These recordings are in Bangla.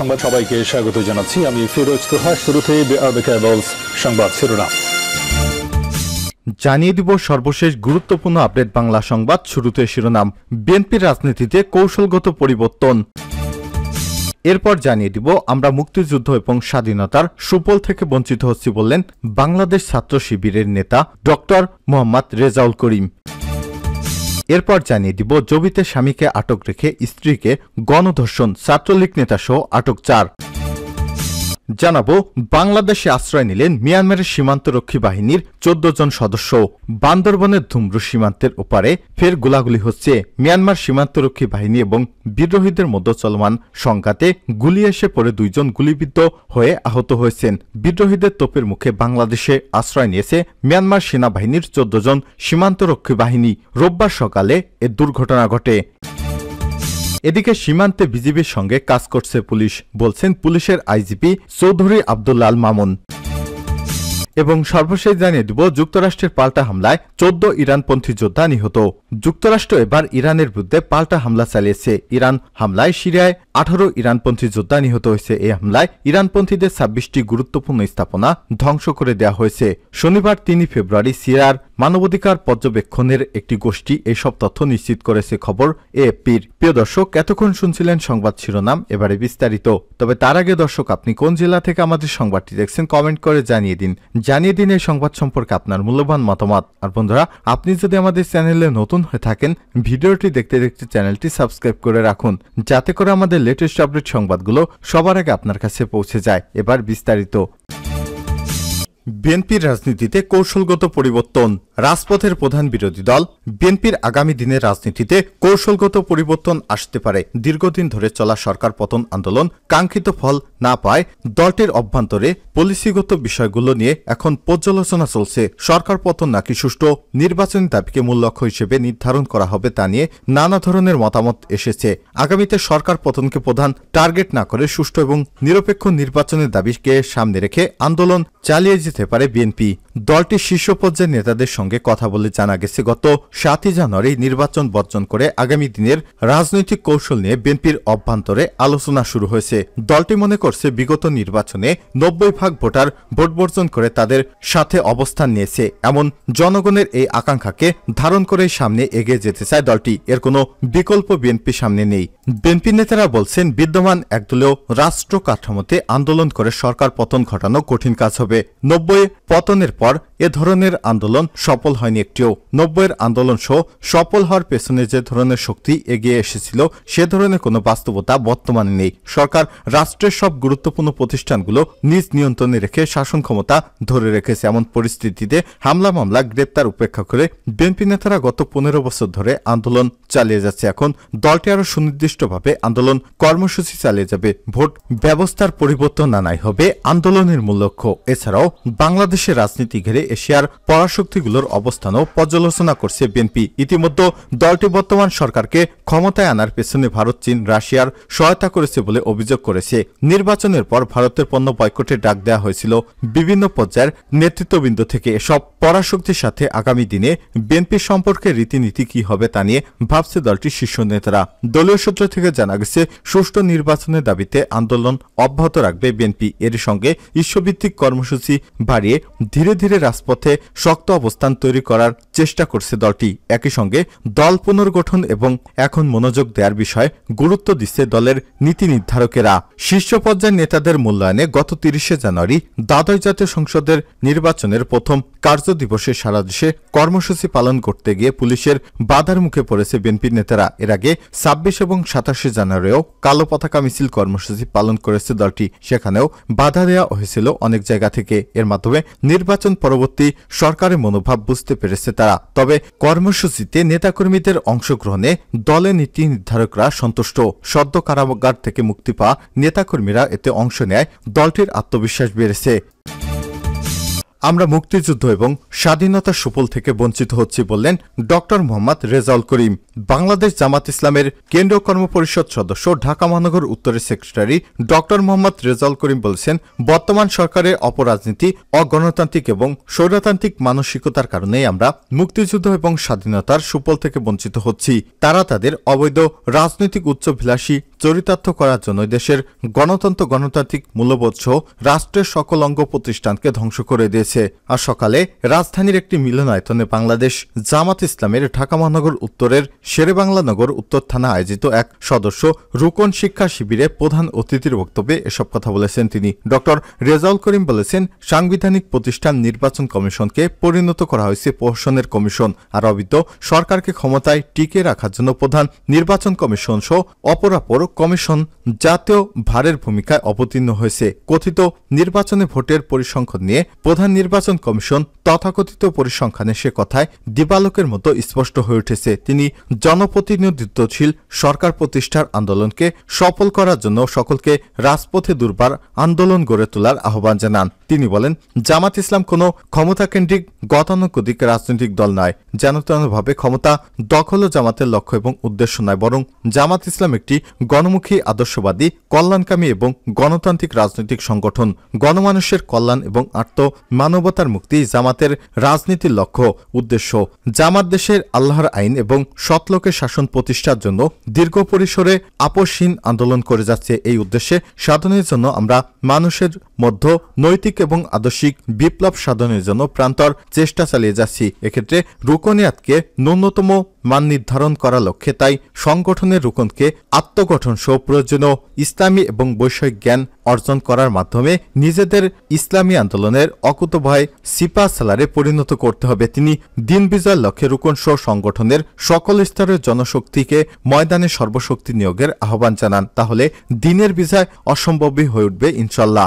সংবাদ সবাইকে স্বাগত জানাচ্ছি আমি ফিরোজ তোহা শুরুতে সংবাদ শিরোনাম জানিয়ে দিব সর্বশেষ গুরুত্বপূর্ণ আপডেট বাংলা সংবাদ শুরুতে শিরোনাম বিএনপির রাজনীতিতে কৌশলগত পরিবর্তন এরপর জানিয়ে দিব আমরা মুক্তিযুদ্ধ এবং স্বাধীনতার সুপল থেকে বঞ্চিত হচ্ছি বললেন বাংলাদেশ ছাত্র শিবিরের নেতা ড মোহাম্মদ রেজাউল করিম এরপর জানিয়ে দিব জবিতে স্বামীকে আটক রেখে স্ত্রীকে গণধর্ষণ ছাত্রলীগ নেতাসহ আটক চার জানাবো বাংলাদেশে আশ্রয় নিলেন মিয়ানমারের সীমান্তরক্ষী বাহিনীর চোদ্দ জন সদস্য বান্দরবনের ধুম্রু সীমান্তের ওপারে ফের গোলাগুলি হচ্ছে মিয়ানমার সীমান্তরক্ষী বাহিনী এবং বিদ্রোহীদের মধ্যে চলমান সংঘাতে গুলি এসে পরে দুইজন গুলিবিদ্ধ হয়ে আহত হয়েছেন বিদ্রোহীদের তোপের মুখে বাংলাদেশে আশ্রয় নিয়েছে মিয়ানমার সেনাবাহিনীর চোদ্দ জন সীমান্তরক্ষী বাহিনী রোববার সকালে এ দুর্ঘটনা ঘটে এদিকে সীমান্তে বিজিবির সঙ্গে কাজ করছে পুলিশ বলছেন পুলিশের আইজিপি চৌধুরী আব্দুল্লাল মামুন এবং সর্বশেষ জানিয়ে দিব যুক্তরাষ্ট্রের পাল্টা হামলায় চোদ্দ ইরানপন্থী যোদ্ধা নিহত যুক্তরাষ্ট্র এবার ইরানের বিরুদ্ধে পাল্টা হামলা চালিয়েছে ইরান হামলায় সিরিয়ায় আঠারো ইরানপন্থী যোদ্ধা নিহত হয়েছে এই হামলায় ইরানপন্থীদের ছাব্বিশটি গুরুত্বপূর্ণ স্থাপনা ধ্বংস করে দেওয়া হয়েছে শনিবার তিনি ফেব্রুয়ারি সিরিয়ার মানবাধিকার পর্যবেক্ষণের একটি গোষ্ঠী এসব তথ্য নিশ্চিত করেছে খবর এএফপির প্রিয় দর্শক এতক্ষণ শুনছিলেন সংবাদ শিরোনাম এবারে বিস্তারিত তবে তার আগে দর্শক আপনি কোন জেলা থেকে আমাদের সংবাদটি দেখছেন কমেন্ট করে জানিয়ে দিন জানিয়ে দিন এই সংবাদ সম্পর্কে আপনার মূল্যবান মতামত আর বন্ধুরা আপনি যদি আমাদের চ্যানেলে নতুন নতুন হয়ে থাকেন ভিডিওটি দেখতে দেখতে চ্যানেলটি সাবস্ক্রাইব করে রাখুন যাতে করে আমাদের লেটেস্ট আপডেট সংবাদগুলো সবার আগে আপনার কাছে পৌঁছে যায় এবার বিস্তারিত বিএনপির রাজনীতিতে কৌশলগত পরিবর্তন রাজপথের প্রধান বিরোধী দল বিএনপির আগামী দিনের রাজনীতিতে কৌশলগত পরিবর্তন আসতে পারে দীর্ঘদিন ধরে চলা সরকার পতন আন্দোলন কাঙ্ক্ষিত ফল না পায় দলটির অভ্যন্তরে পলিসিগত বিষয়গুলো নিয়ে এখন পর্যালোচনা চলছে সরকার পতন নাকি সুষ্ঠু নির্বাচনী দাবিকে মূল লক্ষ্য হিসেবে নির্ধারণ করা হবে তা নিয়ে নানা ধরনের মতামত এসেছে আগামীতে সরকার পতনকে প্রধান টার্গেট না করে সুষ্ঠু এবং নিরপেক্ষ নির্বাচনের দাবিকে সামনে রেখে আন্দোলন চালিয়ে Se parece bien দলটির শীর্ষ পর্যায়ের নেতাদের সঙ্গে কথা বলে জানা গেছে গত সাতই জানুয়ারি নির্বাচন বর্জন করে আগামী দিনের রাজনৈতিক কৌশল নিয়ে বিএনপির অভ্যন্তরে আলোচনা শুরু হয়েছে দলটি মনে করছে বিগত নির্বাচনে নব্বই ভাগ ভোটার ভোট বর্জন করে তাদের সাথে অবস্থান নিয়েছে এমন জনগণের এই আকাঙ্ক্ষাকে ধারণ করে সামনে এগিয়ে যেতে চায় দলটি এর কোনো বিকল্প বিএনপি সামনে নেই বিএনপি নেতারা বলছেন বিদ্যমান একদলেও রাষ্ট্র কাঠামোতে আন্দোলন করে সরকার পতন ঘটানো কঠিন কাজ হবে নব্বই পতনের পর পর এ ধরনের আন্দোলন সফল হয়নি একটিও নব্বইয়ের আন্দোলন সহ সফল হওয়ার পেছনে যে ধরনের শক্তি এগিয়ে এসেছিল সে ধরনের কোনো বাস্তবতা বর্তমানে নেই সরকার রাষ্ট্রের সব গুরুত্বপূর্ণ প্রতিষ্ঠানগুলো নিজ নিয়ন্ত্রণে রেখে শাসন ক্ষমতা ধরে রেখেছে এমন পরিস্থিতিতে হামলা মামলা গ্রেপ্তার উপেক্ষা করে বিএনপি নেতারা গত পনেরো বছর ধরে আন্দোলন চালিয়ে যাচ্ছে এখন দলটি আরও সুনির্দিষ্টভাবে আন্দোলন কর্মসূচি চালিয়ে যাবে ভোট ব্যবস্থার পরিবর্তন আনাই হবে আন্দোলনের মূল লক্ষ্য এছাড়াও বাংলাদেশের রাজনীতি রাজনীতি ঘিরে এশিয়ার পরাশক্তিগুলোর অবস্থানও পর্যালোচনা করছে বিএনপি ইতিমধ্যে দলটি বর্তমান সরকারকে ক্ষমতায় আনার পেছনে ভারত চীন রাশিয়ার সহায়তা করেছে বলে অভিযোগ করেছে নির্বাচনের পর ভারতের পণ্য বয়কটে ডাক দেওয়া হয়েছিল বিভিন্ন পর্যায়ের নেতৃত্ববৃন্দ থেকে এসব পরাশক্তির সাথে আগামী দিনে বিএনপি সম্পর্কে রীতিনীতি কি হবে তা নিয়ে ভাবছে দলটির শীর্ষ নেতারা দলীয় সূত্র থেকে জানা গেছে সুষ্ঠু নির্বাচনের দাবিতে আন্দোলন অব্যাহত রাখবে বিএনপি এর সঙ্গে ঈশ্বভিত্তিক কর্মসূচি বাড়িয়ে ধীরে ধীরে রাজপথে শক্ত অবস্থান তৈরি করার চেষ্টা করছে দলটি একই সঙ্গে দল পুনর্গঠন এবং এখন মনোযোগ দেওয়ার বিষয়ে গুরুত্ব দিচ্ছে দলের নীতি নির্ধারকেরা শীর্ষ পর্যায়ের নেতাদের মূল্যায়নে গত তিরিশে জানুয়ারি দ্বাদশ জাতীয় সংসদের নির্বাচনের প্রথম কার্যদিবসে সারা দেশে কর্মসূচি পালন করতে গিয়ে পুলিশের বাধার মুখে পড়েছে বিএনপি নেতারা এর আগে ছাব্বিশ এবং সাতাশে জানুয়ারিও কালো পতাকা মিছিল কর্মসূচি পালন করেছে দলটি সেখানেও বাধা দেওয়া হয়েছিল অনেক জায়গা থেকে এর মাধ্যমে নির্বাচন নির্বাচন পরবর্তী সরকারের মনোভাব বুঝতে পেরেছে তারা তবে কর্মসূচিতে নেতাকর্মীদের অংশগ্রহণে দলের নীতি নির্ধারকরা সন্তুষ্ট সদ্য কারাগার থেকে মুক্তি পা নেতাকর্মীরা এতে অংশ নেয় দলটির আত্মবিশ্বাস বেড়েছে আমরা মুক্তিযুদ্ধ এবং স্বাধীনতার সুফল থেকে বঞ্চিত হচ্ছি বললেন ডক্টর মোহাম্মদ রেজাউল করিম বাংলাদেশ জামাত ইসলামের কেন্দ্রীয় কর্মপরিষদ সদস্য ঢাকা মহানগর উত্তরের সেক্রেটারি ডক্টর মোহাম্মদ রেজাউল করিম বলছেন বর্তমান সরকারের অপরাজনীতি অগণতান্ত্রিক এবং স্বৈরতান্ত্রিক মানসিকতার কারণে আমরা মুক্তিযুদ্ধ এবং স্বাধীনতার সুফল থেকে বঞ্চিত হচ্ছি তারা তাদের অবৈধ রাজনৈতিক উচ্চভিলাষী চরিতার্থ করার জন্য দেশের গণতন্ত্র গণতান্ত্রিক মূল্যবোধ সহ রাষ্ট্রের সকল অঙ্গ প্রতিষ্ঠানকে ধ্বংস করে দিয়েছে হয়েছে আর সকালে রাজধানীর একটি মিলনায়তনে বাংলাদেশ জামাত ইসলামের ঢাকা মহানগর উত্তরের বাংলানগর উত্তর থানা আয়োজিত এক সদস্য রুকন শিক্ষা শিবিরে প্রধান অতিথির বক্তব্যে এসব কথা বলেছেন তিনি ড রেজাউল করিম বলেছেন সাংবিধানিক প্রতিষ্ঠান নির্বাচন কমিশনকে পরিণত করা হয়েছে প্রহসনের কমিশন আর অবিত সরকারকে ক্ষমতায় টিকে রাখার জন্য প্রধান নির্বাচন কমিশন সহ অপরাপর কমিশন জাতীয় ভারের ভূমিকায় অবতীর্ণ হয়েছে কথিত নির্বাচনে ভোটের পরিসংখ্যান নিয়ে প্রধান নির্বাচন কমিশন তথাকথিত পরিসংখ্যানে সে কথায় দীপালোকের মতো স্পষ্ট হয়ে উঠেছে তিনি জনপ্রতিনিধিত্বশীল সরকার প্রতিষ্ঠার আন্দোলনকে সফল করার জন্য সকলকে রাজপথে দুর্বার আন্দোলন গড়ে তোলার আহ্বান জানান তিনি বলেন জামাত ইসলাম কোনো ক্ষমতাকেন্দ্রিক গতানুগতিক রাজনৈতিক দল নয় যেন তেনভাবে ক্ষমতা দখল জামাতের লক্ষ্য এবং উদ্দেশ্য নয় বরং জামাত ইসলাম একটি গণমুখী আদর্শবাদী কল্যাণকামী এবং গণতান্ত্রিক রাজনৈতিক সংগঠন গণমানুষের কল্যাণ এবং আত্ম মানবতার মুক্তি জামাতের রাজনীতির লক্ষ্য উদ্দেশ্য জামাত দেশের আল্লাহর আইন এবং সতলোকের শাসন প্রতিষ্ঠার জন্য দীর্ঘ পরিসরে আপসহীন আন্দোলন করে যাচ্ছে এই উদ্দেশ্যে সাধনের জন্য আমরা মানুষের মধ্য নৈতিক এবং আদর্শিক বিপ্লব সাধনের জন্য প্রান্তর চেষ্টা চালিয়ে যাচ্ছি এক্ষেত্রে রুকনিয়াতকে ন্যূনতম মান নির্ধারণ করা লক্ষ্যে তাই সংগঠনের রুকনকে আত্মগঠন সহ প্রয়োজনীয় ইসলামী এবং বৈষয়িক জ্ঞান অর্জন করার মাধ্যমে নিজেদের ইসলামী আন্দোলনের অকুতভয় সিপা সালারে পরিণত করতে হবে তিনি দিন বিজয় লক্ষ্যে রুকন সহ সংগঠনের সকল স্তরের জনশক্তিকে ময়দানে সর্বশক্তি নিয়োগের আহ্বান জানান তাহলে দিনের বিজয় অসম্ভবই হয়ে উঠবে ইনশাল্লাহ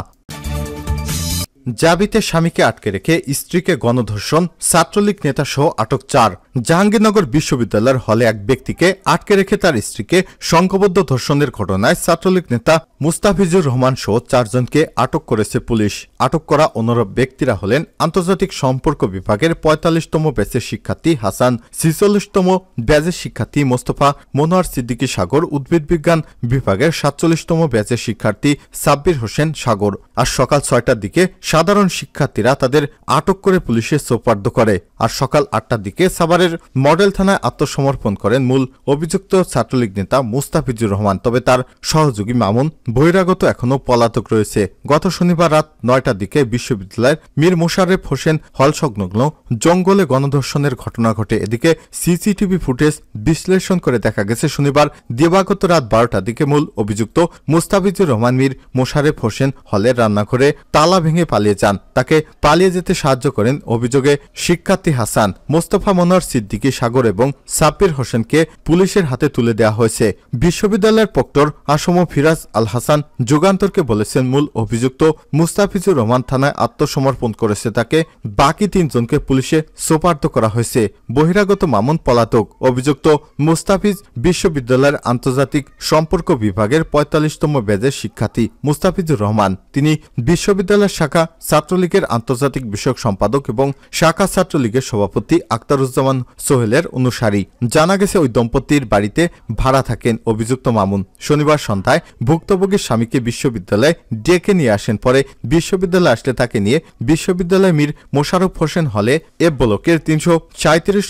জাবিতে স্বামীকে আটকে রেখে স্ত্রীকে গণধর্ষণ ছাত্রলীগ নেতা সহ আটক চার জাহাঙ্গীরনগর বিশ্ববিদ্যালয়ের হলে এক ব্যক্তিকে আটকে রেখে তার স্ত্রীকে সংঘবদ্ধ ধর্ষণের ঘটনায় ছাত্রলীগ নেতা মুস্তাফিজুর রহমান সহ চারজনকে আটক করেছে পুলিশ আটক করা অনুরব ব্যক্তিরা হলেন আন্তর্জাতিক সম্পর্ক বিভাগের পঁয়তাল্লিশতম ব্যাচের শিক্ষার্থী হাসান ছিচল্লিশতম ব্যাচের শিক্ষার্থী মোস্তফা মনোয়ার সিদ্দিকী সাগর উদ্ভিদ বিজ্ঞান বিভাগের সাতচল্লিশতম ব্যাচের শিক্ষার্থী সাব্বির হোসেন সাগর আর সকাল ছয়টার দিকে সাধারণ শিক্ষার্থীরা তাদের আটক করে পুলিশে সোপার্দ করে আর সকাল আটটার দিকে সাভারের মডেল থানায় আত্মসমর্পণ করেন মূল অভিযুক্ত ছাত্রলীগ নেতা মুস্তাফিজুর রহমান তবে তার সহযোগী মামুন বহিরাগত এখনও পলাতক রয়েছে গত শনিবার রাত নয়টার দিকে বিশ্ববিদ্যালয়ের মীর মোশারেফ হোসেন হল সংলগ্ন জঙ্গলে গণধর্ষণের ঘটনা ঘটে এদিকে সিসিটিভি ফুটেজ বিশ্লেষণ করে দেখা গেছে শনিবার দিবাগত রাত বারোটার দিকে মূল অভিযুক্ত মুস্তাফিজুর রহমান মীর মোশারেফ হোসেন হলের রান্নাঘরে তালা ভেঙে পালিয়ে পালিয়ে যান তাকে পালিয়ে যেতে সাহায্য করেন অভিযোগে শিক্ষার্থী হাসান মোস্তফা মনোয়ার সিদ্দিকী সাগর এবং সাব্বির হোসেনকে পুলিশের হাতে তুলে দেওয়া হয়েছে বিশ্ববিদ্যালয়ের প্রক্টর আসম ফিরাজ আল হাসান যুগান্তরকে বলেছেন মূল অভিযুক্ত মুস্তাফিজুর রহমান থানায় আত্মসমর্পণ করেছে তাকে বাকি তিনজনকে পুলিশে সোপার্দ করা হয়েছে বহিরাগত মামুন পলাতক অভিযুক্ত মুস্তাফিজ বিশ্ববিদ্যালয়ের আন্তর্জাতিক সম্পর্ক বিভাগের পঁয়তাল্লিশতম ব্যাজের শিক্ষার্থী মুস্তাফিজুর রহমান তিনি বিশ্ববিদ্যালয়ের শাখা ছাত্রলীগের আন্তর্জাতিক বিষয়ক সম্পাদক এবং শাখা ছাত্রলীগের সভাপতি আক্তারুজ্জামান সোহেলের অনুসারী জানা গেছে ওই দম্পতির বাড়িতে ভাড়া থাকেন অভিযুক্ত মামুন শনিবার সন্ধ্যায় ভুক্তভোগীর স্বামীকে বিশ্ববিদ্যালয়ে ডেকে নিয়ে আসেন পরে বিশ্ববিদ্যালয়ে আসলে তাকে নিয়ে বিশ্ববিদ্যালয় মীর মোশারফ হোসেন হলে এ ব্লকের তিনশো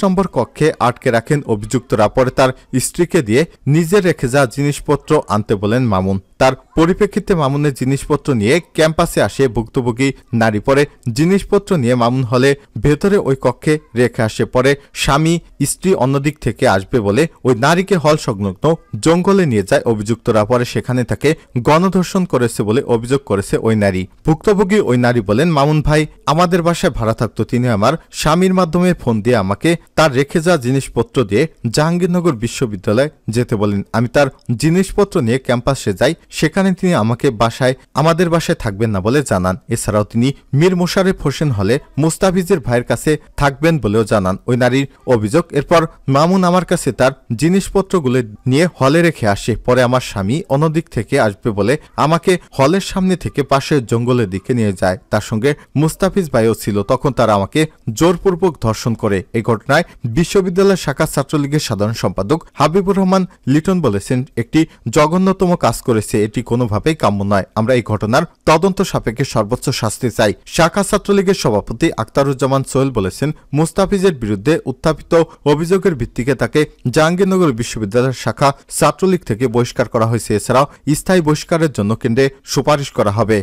নম্বর কক্ষে আটকে রাখেন অভিযুক্তরা পরে তার স্ত্রীকে দিয়ে নিজে রেখে যা জিনিসপত্র আনতে বলেন মামুন তার পরিপ্রেক্ষিতে মামুনের জিনিসপত্র নিয়ে ক্যাম্পাসে আসে ভুক্তভোগী নারী পরে জিনিসপত্র নিয়ে মামুন হলে ভেতরে ওই কক্ষে রেখে আসে পরে স্বামী স্ত্রী অন্যদিক থেকে আসবে বলে ওই নারীকে হল সংলগ্ন জঙ্গলে নিয়ে যায় অভিযুক্তরা পরে সেখানে তাকে গণধর্ষণ করেছে বলে অভিযোগ করেছে ওই নারী ভুক্তভোগী ওই নারী বলেন মামুন ভাই আমাদের বাসায় ভাড়া থাকত তিনি আমার স্বামীর মাধ্যমে ফোন দিয়ে আমাকে তার রেখে যাওয়া জিনিসপত্র দিয়ে জাহাঙ্গীরনগর বিশ্ববিদ্যালয় যেতে বলেন আমি তার জিনিসপত্র নিয়ে ক্যাম্পাসে যাই সেখানে তিনি আমাকে বাসায় আমাদের বাসায় থাকবেন না বলে জানান এছাড়াও এছাড়াও তিনি মীর মোশারেফ হোসেন হলে মুস্তাফিজের ভাইয়ের কাছে থাকবেন বলেও জানান ওই নারীর অভিযোগ এরপর মামুন আমার কাছে তার জিনিসপত্রগুলো নিয়ে হলে রেখে আসে পরে আমার স্বামী অন্যদিক থেকে আসবে বলে আমাকে হলের সামনে থেকে পাশের জঙ্গলের দিকে নিয়ে যায় তার সঙ্গে মুস্তাফিজ ভাইও ছিল তখন তারা আমাকে জোরপূর্বক ধর্ষণ করে এই ঘটনায় বিশ্ববিদ্যালয় শাখা ছাত্রলীগের সাধারণ সম্পাদক হাবিবুর রহমান লিটন বলেছেন একটি জঘন্যতম কাজ করেছে এটি কোনোভাবেই কাম্য নয় আমরা এই ঘটনার তদন্ত সাপেক্ষে সর্বোচ্চ শাস্তি আসতে চাই শাখা ছাত্রলীগের সভাপতি আক্তারুজ্জামান সোহেল বলেছেন মুস্তাফিজের বিরুদ্ধে উত্থাপিত অভিযোগের ভিত্তিতে তাকে জাহাঙ্গীরনগর বিশ্ববিদ্যালয়ের শাখা ছাত্রলীগ থেকে বহিষ্কার করা হয়েছে এছাড়াও স্থায়ী বহিষ্কারের জন্য কেন্দ্রে সুপারিশ করা হবে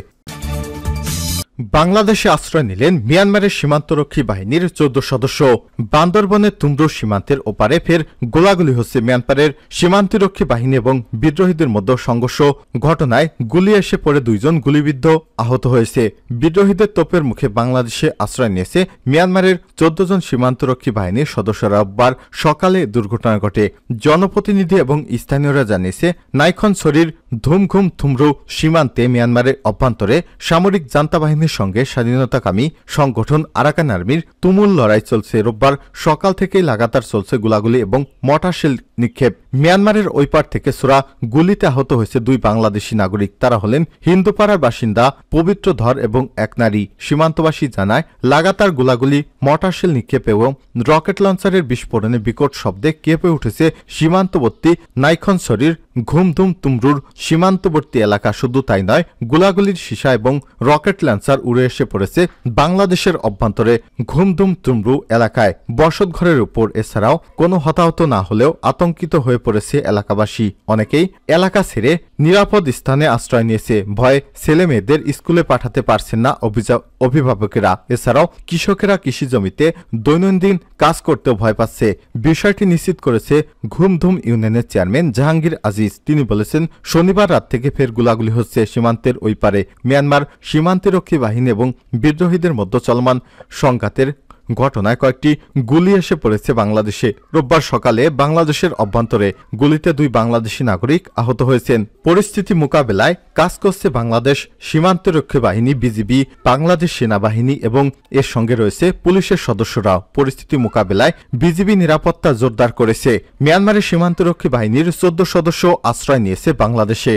বাংলাদেশে আশ্রয় নিলেন মিয়ানমারের সীমান্তরক্ষী বাহিনীর চোদ্দ সদস্য বান্দরবনের তুমরু সীমান্তের ওপারে ফের গোলাগুলি হচ্ছে মিয়ানমারের সীমান্তরক্ষী বাহিনী এবং বিদ্রোহীদের মধ্যে সংঘর্ষ ঘটনায় গুলি এসে পড়ে দুইজন গুলিবিদ্ধ আহত হয়েছে বিদ্রোহীদের তোপের মুখে বাংলাদেশে আশ্রয় নিয়েছে মিয়ানমারের চোদ্দ জন সীমান্তরক্ষী বাহিনীর সদস্যরা রোববার সকালে দুর্ঘটনা ঘটে জনপ্রতিনিধি এবং স্থানীয়রা জানিয়েছে নাইখন শরীর ধুমঘুম থুমরু সীমান্তে মিয়ানমারের অভ্যন্তরে সামরিক জান্তা বাহিনীর সঙ্গে স্বাধীনতাকামী সংগঠন আরাকান আর্মির তুমুল লড়াই চলছে রোববার সকাল থেকেই লাগাতার চলছে গুলাগুলি এবং মটাশেল নিক্ষেপ মিয়ানমারের ওই পার থেকে সোরা গুলিতে আহত হয়েছে দুই বাংলাদেশি নাগরিক তারা হলেন হিন্দুপাড়ার বাসিন্দা পবিত্র ধর এবং এক নারী সীমান্তবাসী জানায় লাগাতার গোলাগুলি মটারশেল নিক্ষেপ এবং রকেট লঞ্চারের বিস্ফোরণে বিকট শব্দে কেঁপে উঠেছে সীমান্তবর্তী নাইখনসরির ঘুমধুম তুমরুর সীমান্তবর্তী এলাকা শুধু তাই নয় গোলাগুলির সীসা এবং রকেট লঞ্চার উড়ে এসে পড়েছে বাংলাদেশের অভ্যন্তরে ঘুমধুম তুমরু এলাকায় বসতঘরের উপর এছাড়াও কোনো হতাহত না হলেও আতঙ্কিত হয়ে পড়েছে এলাকাবাসী অনেকেই এলাকা ছেড়ে নিরাপদ স্থানে আশ্রয় নিয়েছে ভয়ে ছেলে মেয়েদের স্কুলে পাঠাতে পারছেন না অভিভাবকেরা এছাড়াও কৃষকেরা কৃষি জমিতে দৈনন্দিন কাজ করতে ভয় পাচ্ছে বিষয়টি নিশ্চিত করেছে ঘুমধুম ইউনিয়নের চেয়ারম্যান জাহাঙ্গীর আজিজ তিনি বলেছেন শনিবার রাত থেকে ফের গুলাগুলি হচ্ছে সীমান্তের ওই পারে মিয়ানমার সীমান্তরক্ষী বাহিনী এবং বিদ্রোহীদের মধ্যে চলমান সংঘাতের ঘটনায় কয়েকটি গুলি এসে পড়েছে বাংলাদেশে রোববার সকালে বাংলাদেশের অভ্যন্তরে গুলিতে দুই বাংলাদেশি নাগরিক আহত হয়েছেন পরিস্থিতি মোকাবেলায় কাজ করছে বাংলাদেশ সীমান্তরক্ষী বাহিনী বিজিবি বাংলাদেশ সেনাবাহিনী এবং এর সঙ্গে রয়েছে পুলিশের সদস্যরাও পরিস্থিতি মোকাবেলায় বিজিবি নিরাপত্তা জোরদার করেছে মিয়ানমারের সীমান্তরক্ষী বাহিনীর চোদ্দ সদস্য আশ্রয় নিয়েছে বাংলাদেশে